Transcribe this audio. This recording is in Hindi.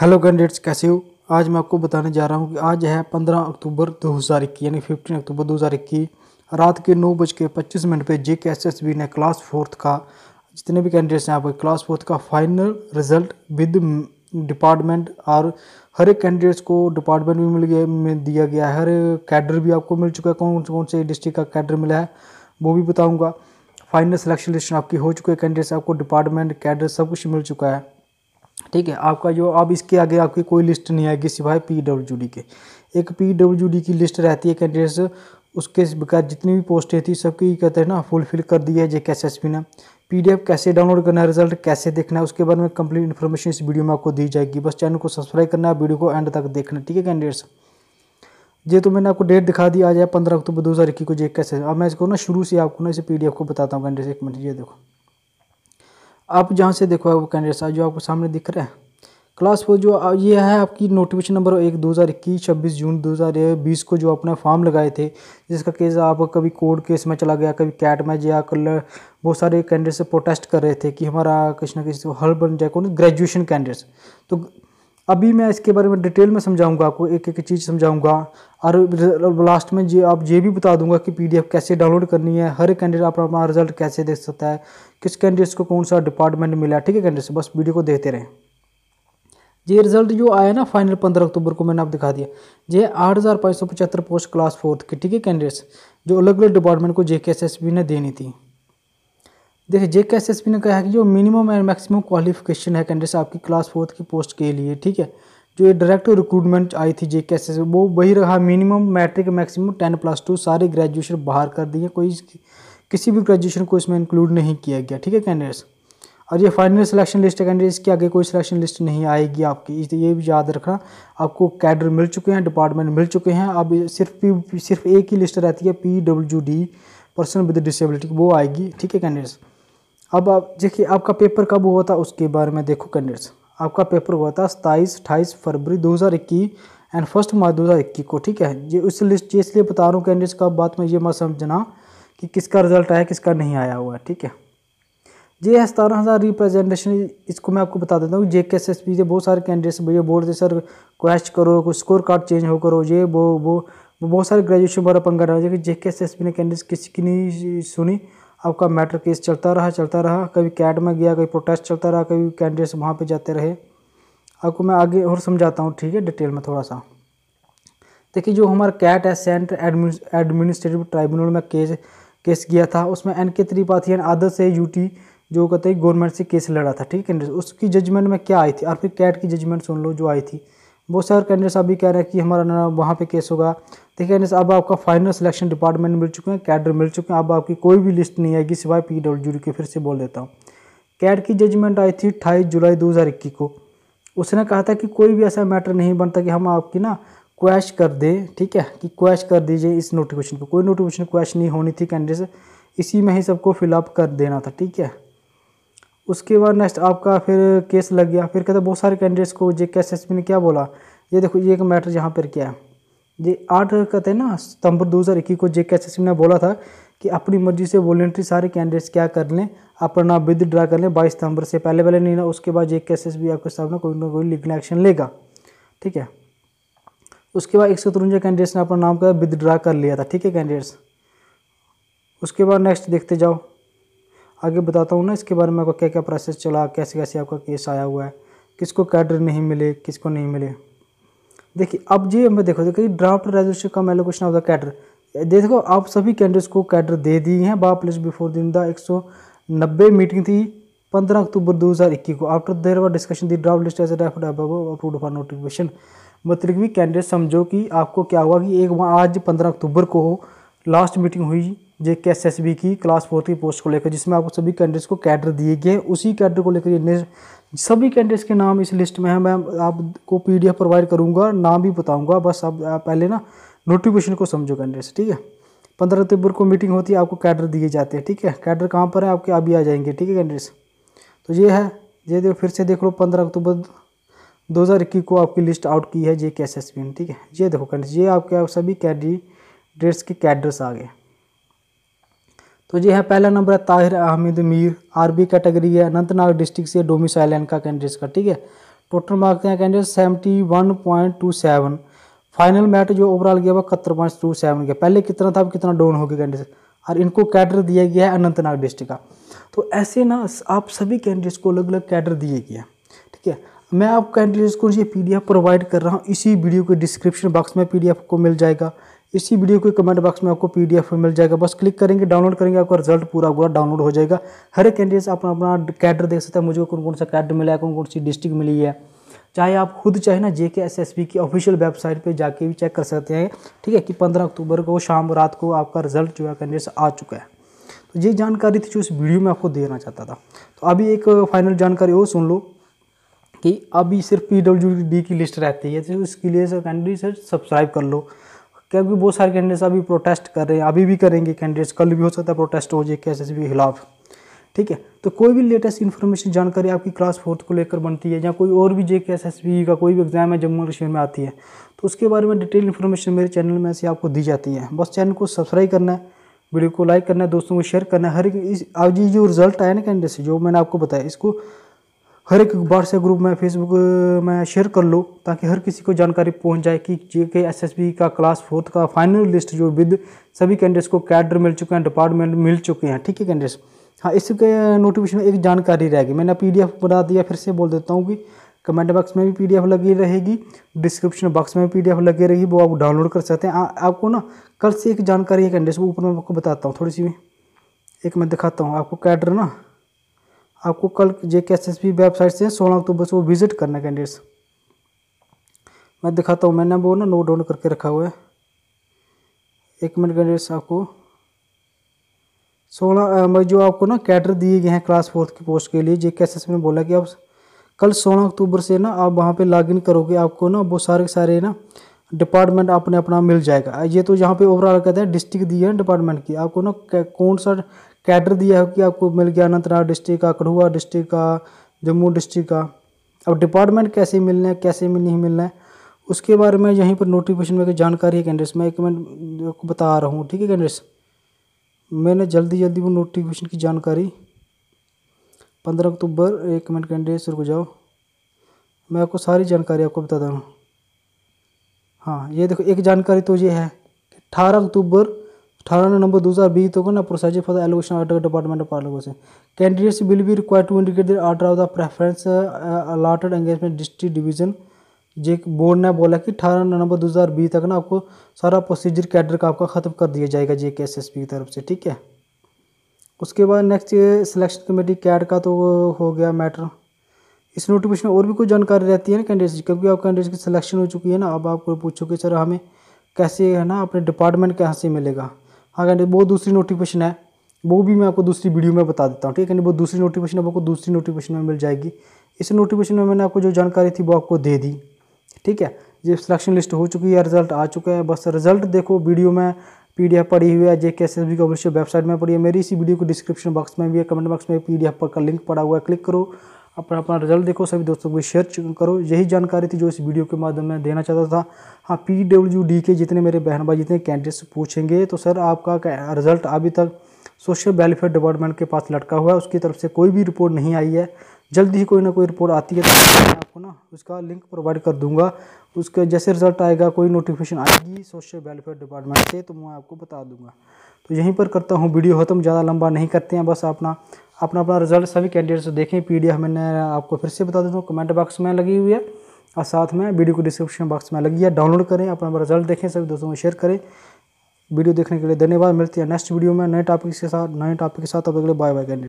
हेलो कैंडिडेट्स कैसे हो आज मैं आपको बताने जा रहा हूँ कि आज है 15 अक्टूबर 2021 यानी 15 अक्टूबर 2021 रात के नौ बज के पच्चीस मिनट पर J K S S B ने क्लास फोर्थ का जितने भी कैंडिडेट्स हैं आपके क्लास फोर्थ का फाइनल रिजल्ट विद डिपार्टमेंट और हर एक कैंडिडेट्स को डिपार्टमेंट भी मिल गया दिया गया है हर कैडर भी आपको मिल चुका है कौन कौन से डिस्ट्रिक्ट का कैडर मिला है वो भी बताऊँगा फाइनल सिलेक्शन लिस्ट आपकी हो चुकी है कैंडिडेट्स आपको डिपार्टमेंट कैडर सब कुछ मिल चुका है ठीक है आपका जो अब इसके आगे आपकी कोई लिस्ट नहीं आएगी सिवाय पी डब्ल्यू डी के एक पी डब्ल्यू डी की लिस्ट रहती है कैंडिडेट्स उसके बेकार जितनी भी पोस्टें थी सबकी कहते हैं ना फुलफिल कर दी है J K S S P ने पी डी एफ कैसे डाउनलोड करना है रिजल्ट कैसे देखना है उसके बारे में कंप्लीट इन्फॉर्मेशन इस वीडियो में आपको दी जाएगी बस चैनल को सब्सक्राइब करना है वीडियो को एंड तक देखना ठीक है कैंडिडेट्स ये तो मैंने आपको डेट दिखा दी आज है पंद्रह अक्टूबर दो हज़ार को जे कैसे अब मैं इसको ना शुरू से आपको ना इसे पी डी एफ को बताता हूँ कैंडिडेट्स एक मिनट ये देखो आप जहाँ से देखो वो कैंडिडेट्स जो आपको सामने दिख रहा है क्लास फोर जो ये है आपकी नोटिफिकेशन नंबर एक दो हज़ार इक्कीस छब्बीस जून दो हज़ार बीस को जो अपना फॉर्म लगाए थे जिसका केस आप कभी कोर्ट केस में चला गया कभी कैट में या कल बहुत सारे कैंडिडेट्स प्रोटेस्ट कर रहे थे कि हमारा किसी ना किसी हल बन जाए कौन ग्रेजुएशन कैंडिडेट्स तो अभी मैं इसके बारे में डिटेल में समझाऊंगा आपको एक एक चीज़ समझाऊंगा और लास्ट में जी आप ये भी बता दूंगा कि पीडीएफ कैसे डाउनलोड करनी है हर कैंडिडेट आप अपना रिजल्ट कैसे देख सकता है किस कैंडिडेट्स को कौन सा डिपार्टमेंट मिला ठीक है कैंडिडेट्स बस वीडियो को देखते रहें ये रिजल्ट जो आया ना फाइनल पंद्रह अक्टूबर को मैंने आप दिखा दिया ये आठ हज़ार पाँच सौ पचहत्तर पोस्ट क्लास फोर्थ की ठीक है कैंडिडेट्स जो अलग अलग डिपार्टमेंट को जे ने देनी थी देखिए जे के एस ने कहा है कि जो मिनिमम एंड मैक्सिमम क्वालिफिकेशन है कैंडिडेट्स आपकी क्लास फोर्थ की पोस्ट के लिए ठीक है जो ये डायरेक्ट रिक्रूटमेंट आई थी जे के वो वही रहा minimum matric maximum ten plus two सारे ग्रेजुएशन बाहर कर दिए कोई किसी भी ग्रेजुएशन को इसमें इंक्लूड नहीं किया गया ठीक है कैंडिडेट्स और ये फाइनल सिलेक्शन लिस्ट है कैंडिडेट्स के आगे कोई सिलेक्शन लिस्ट नहीं आएगी आपकी इसलिए ये भी याद रखना आपको कैडर मिल चुके हैं डिपार्टमेंट मिल चुके हैं अब सिर्फ पी सिर्फ एक ही लिस्ट रहती है P W D person with disability वो आएगी ठीक है कैंडिडेट्स अब आप देखिए आपका पेपर कब हुआ था उसके बारे में देखो कैंडिडेट्स आपका पेपर हुआ था सताईस अट्ठाईस फरवरी दो हज़ार इक्कीस एंड फर्स्ट मार्च दो हज़ार इक्कीस को ठीक है ये उस लिस्ट ये इसलिए बता रहा हूँ कैंडिडेट्स का बात में ये मत समझना कि किसका रिजल्ट आया किसका नहीं आया हुआ है ठीक है ये है सतारह हज़ार रिप्रेजेंटेशन इसको मैं आपको बता देता हूँ जे के एस एस पी बहुत सारे कैंडिडेट्स भैया बोर्ड से सर क्वेश्चन करो कुछ स्कोर कार्ड चेंज हो करो ये वो वो बहुत सारे ग्रेजुएशन बारा पंगा रहा है J K S S P ने कैंडिडेट्स किसी की नहीं सुनी आपका मैटर केस चलता रहा चलता रहा कभी कैड में गया कभी प्रोटेस्ट चलता रहा कभी कैंडिडेट्स वहाँ पे जाते रहे आपको मैं आगे और समझाता हूँ ठीक है डिटेल में थोड़ा सा देखिए जो हमारा कैट है सेंट्रल एडमिनिस्ट्रेटिव ट्राइब्यूनल में केस केस गया था उसमें एन के त्रिपाठी आदर से यूटी जो कहते हैं गवर्नमेंट से केस लड़ा था ठीक है उसकी जजमेंट में क्या आई थी और फिर कैट की जजमेंट सुन लो जो आई थी बहुत सारे कैंडिडेट्स अभी कह रहे हैं कि हमारा ना वहाँ पे केस होगा ठीक है अब आपका फाइनल सिलेक्शन डिपार्टमेंट मिल चुके हैं कैडर मिल चुके हैं अब आपकी कोई भी लिस्ट नहीं आएगी सिवाय पी डब्ल्यू के फिर से बोल देता हूँ कैड की जजमेंट आई थी अट्ठाईस जुलाई दो को उसने कहा था कि कोई भी ऐसा मैटर नहीं बनता कि हम आपकी ना क्वैश कर दें ठीक है कि क्वैश कर दीजिए इस नोटिफिकेशन को कोई नोटिफिकेशन क्वैश नहीं होनी थी कैंडिडेट्स इसी में ही सबको फिलअप कर देना था ठीक है उसके बाद नेक्स्ट आपका फिर केस लग गया फिर कहते बहुत सारे कैंडिडेट्स को जे के एस ने क्या बोला ये देखो ये एक मैटर यहाँ पर क्या है ये आठ कहते हैं ना सितंबर दो हज़ार इक्कीस को जे के ने बोला था कि अपनी मर्जी से वॉल्ट्री सारे कैंडिडेट्स क्या कर लें अपना नाम विदड्रा कर लें बाईस सितंबर से पहले पहले नहीं ना उसके बाद जे के एस आपके सामने कोई ना कोई लीगल एक्शन लेगा ठीक है उसके बाद एक सौ तिरवंजा कैंडिडेट्स ने अपना नाम का विदड्रा कर लिया था ठीक है कैंडिडेट्स उसके बाद नेक्स्ट देखते जाओ आगे बताता हूँ ना इसके बारे में आपका क्या क्या प्रोसेस चला कैसे कैसे आपका केस आया हुआ है किसको कैडर नहीं मिले किसको नहीं मिले देखिए अब जी हमें देखो देखिए draft resolution cum allocation of the cadre देखो आप सभी कैंडिडेट्स को कैडर दे दिए हैं बा प्लस बिफोर दिन द एक सौ नब्बे मीटिंग थी पंद्रह अक्टूबर दो हज़ार इक्कीस को after there were discussion the draft list as had approve for notification मतलब भी कैंडिडेट समझो कि आपको क्या हुआ कि एक वहाँ आज पंद्रह अक्टूबर को लास्ट मीटिंग हुई J K S S B की क्लास फोर्थ की पोस्ट को लेकर जिसमें आपको सभी कैंडिडेट्स को कैडर दिए गए उसी कैडर को लेकर सभी कैंडिडेट्स के नाम इस लिस्ट में है मैं आपको पी डी एफ प्रोवाइड करूँगा नाम भी बताऊँगा बस आप, पहले ना नोटिफिकेशन को समझो कैंडिडेट्स ठीक है पंद्रह अक्टूबर को मीटिंग होती है आपको कैडर दिए जाते हैं ठीक है कैडर कहाँ पर है आपके अभी आ जाएंगे ठीक है कैंडिडेट्स तो ये है ये देखो फिर से देख लो पंद्रह अक्टूबर दो हज़ार इक्कीस को आपकी लिस्ट आउट की है J K S S B ने ठीक है ये देखो कैंडिडेट्स ये आपके आप सभी कैंडिडेट्स के कैडर्स आ गए तो ये है पहला नंबर है ताहिर अहमद मीर आरबी कैटेगरी है अनंतनाग डिस्ट्रिक्ट से डोमिस आइलैंड का कैंडिडेट्स का ठीक है टोटल मार्क्स हैं candidate seventy one point two seven final मैट जो ओवरऑल गया वो इकहत्तर पॉइंट टू सेवन गया पहले कितना था अब कितना डाउन हो गया कैंडिडेट और इनको कैडर दिया गया है अनंतनाग डिस्ट्रिक्ट का तो ऐसे ना आप सभी कैंडिडेट्स को अलग अलग कैडर दिए गए हैं ठीक है मैं आप कैंडिडेट्स को ये एफ प्रोवाइड कर रहा हूँ इसी वीडियो के डिस्क्रिप्शन बॉक्स में एफ को मिल जाएगा इसी वीडियो के कमेंट बॉक्स में आपको पीडीएफ मिल जाएगा बस क्लिक करेंगे डाउनलोड करेंगे आपका रिजल्ट पूरा पूरा डाउनलोड हो जाएगा हर एक कैंडिडेट अपना अपना कैडर देख सकते हैं मुझे कौन कौन सा कैडर मिला है कौन कौन सी डिस्ट्रिक्ट मिली है चाहे आप खुद चाहे ना जेके एस एस की ऑफिशियल वेबसाइट पे जाके भी चेक कर सकते हैं ठीक है कि पंद्रह अक्टूबर को शाम रात को आपका रिजल्ट जो है कैंडिडेट्स आ चुका है तो ये जानकारी थी जो इस वीडियो में आपको देना चाहता था तो अभी एक फाइनल जानकारी और सुन लो कि अभी सिर्फ पी डब्ल्यू डी की लिस्ट रहती है तो इसके लिए कैंडिडेट सब्सक्राइब कर लो क्योंकि बहुत सारे कैंडिडेट्स अभी प्रोटेस्ट कर रहे हैं अभी भी करेंगे कैंडिडेट्स कल भी हो सकता है प्रोटेस्ट हो जाए कैसे भी खिलाफ ठीक है तो कोई भी लेटेस्ट इन्फॉर्मेशन जानकारी आपकी क्लास फोर्थ को लेकर बनती है या कोई और भी जे के एस एस बी का कोई भी एग्ज़ाम है जम्मू कश्मीर में आती है तो उसके बारे में डिटेल इन्फॉर्मेशन मेरे चैनल में से आपको दी जाती है बस चैनल को सब्सक्राइब करना है वीडियो को लाइक करना है दोस्तों को शेयर करना है हर एक इस आज जो रिजल्ट आया ना कैंडिडेट से जो मैंने आपको बताया इसको हर एक व्हाट्सएप ग्रुप में फेसबुक में शेयर कर लो ताकि हर किसी को जानकारी पहुंच जाए कि J K S S B का क्लास फोर्थ का फाइनल लिस्ट जो विद सभी कैंडिडेट्स को कैडर मिल चुके हैं डिपार्टमेंट मिल चुके हैं ठीक है कैंडिडेट्स हाँ इसके नोटिफिकेशन में एक जानकारी रहेगी मैंने पी डी एफ बना दिया फिर से बोल देता हूँ कि कमेंट बॉक्स में भी एफ लगी रहेगी डिस्क्रिप्शन बॉक्स में भी एफ लगी रहेगी वो आप डाउनलोड कर सकते हैं आपको ना कल से एक जानकारी है कैंडिडेट्स वो ऊपर मैं आपको बताता हूँ थोड़ी सी भी एक मैं दिखाता हूँ आपको कैडर ना आपको कल जे K S S P website से सोलह अक्टूबर से वो विजिट करना कैंडिडेट्स मैं दिखाता हूँ मैंने वो ना नोट डाउन करके रखा हुआ है एक मिनट कैंडिडेट्स आपको सोलह मई जो आपको ना कैटर दिए गए हैं क्लास फोर्थ की पोस्ट के लिए जे के एस एस पी बोला कि आप कल सोलह अक्टूबर से ना आप वहाँ पर लॉग करोगे आपको ना वो सारे सारे ना डिपार्टमेंट अपने अपना मिल जाएगा ये तो यहाँ पे ओवरऑल कहते हैं डिस्ट्रिक्ट दिए हैं डिपार्टमेंट की आपको ना कौन सा कैटर दिया है कि आपको मिल गया अनंतनाग डिस्ट्रिक्ट का कठुआ डिस्ट्रिक्ट का जम्मू डिस्ट्रिक्ट का अब डिपार्टमेंट कैसे मिलना है कैसे में नहीं मिलना है उसके बारे में यहीं पर नोटिफिकेशन में जानकारी है कैंडिडेट्स मैं एक मिनट आपको बता रहा हूँ ठीक है कैंडिडेट्स मैंने जल्दी जल्दी वो नोटिफिकेशन की जानकारी पंद्रह अक्टूबर एक मिनट कैंडिडेट्स रुक जाओ मैं आपको सारी जानकारी आपको बता दूँ हाँ ये देखो एक जानकारी तो ये है अठारह अक्टूबर अठारह नवंबर दो हज़ार बीस तक ना procedure for the allocation of department of से candidates will be required to indicate their order of the preference allotted engagement district division J board ने बोला कि अठारह नवंबर दो हज़ार बीस तक ना आपको सारा प्रोसीजर कैडर का आपका ख़त्म कर दिया जाएगा जे के एस एस पी की तरफ से ठीक है उसके बाद नेक्स्ट सिलेक्शन कमेटी कैड का तो हो गया मैटर इस नोटिफिकेशन में और भी कुछ जानकारी रहती है ना कैंडिडेट्स की क्योंकि आप कैंडिडेट्स की सिलेक्शन हो चुकी है ना अब आपको पूछो कि सर हमें कैसे है ना अपने डिपार्टमेंट कहाँ से मिलेगा हाँ कहने वो दूसरी नोटिफिकेशन है वो भी मैं आपको दूसरी वीडियो में बता देता हूँ ठीक है वो दूसरी नोटिफिकेशन आपको दूसरी नोटिफिकेशन में मिल जाएगी इस नोटिफिकेशन में मैंने आपको जो जानकारी थी वो आपको दे दी ठीक है ये सिलेक्शन लिस्ट हो चुकी है रिजल्ट आ चुका है बस रिजल्ट देखो वीडियो में पी डी एफ पड़ी हुई है J K S S B की वेबसाइट में पड़ी है मेरी इसी वीडियो को डिस्क्रिप्शन बॉक्स में भी है कमेंट बॉक्स में पी डी एफ पर का लिंक पड़ा हुआ है क्लिक करो अपना अपना रिजल्ट देखो सभी दोस्तों को शेयर करो यही जानकारी थी जो इस वीडियो के माध्यम में देना चाहता था हाँ पी डब्ल्यू डी के जितने मेरे बहन भाई जितने कैंडिडेट्स पूछेंगे तो सर आपका रिजल्ट अभी तक सोशल वेलफेयर डिपार्टमेंट के पास लटका हुआ है उसकी तरफ से कोई भी रिपोर्ट नहीं आई है जल्दी ही कोई ना कोई रिपोर्ट आती है तो मैं आपको ना उसका लिंक प्रोवाइड कर दूंगा उसके जैसे रिजल्ट आएगा कोई नोटिफिकेशन आएगी सोशल वेलफेयर डिपार्टमेंट से तो मैं आपको बता दूंगा तो यहीं पर करता हूँ वीडियो ख़त्म ज़्यादा लंबा नहीं करते हैं बस अपना अपना अपना रिजल्ट सभी कैंडिडेट्स देखें पी मैंने आपको फिर से बता देता हूँ कमेंट बॉक्स में लगी हुई है और साथ में वीडियो को डिस्क्रिप्शन बॉक्स में लगी है डाउनलोड करें अपना अपना रिजल्ट देखें सभी दोस्तों को शेयर करें वीडियो देखने के लिए धन्यवाद मिलती है नेक्स्ट वीडियो में नए टॉपिक के साथ नए टॉपिक के साथ अब अगले बाय बाय कैंडिडेट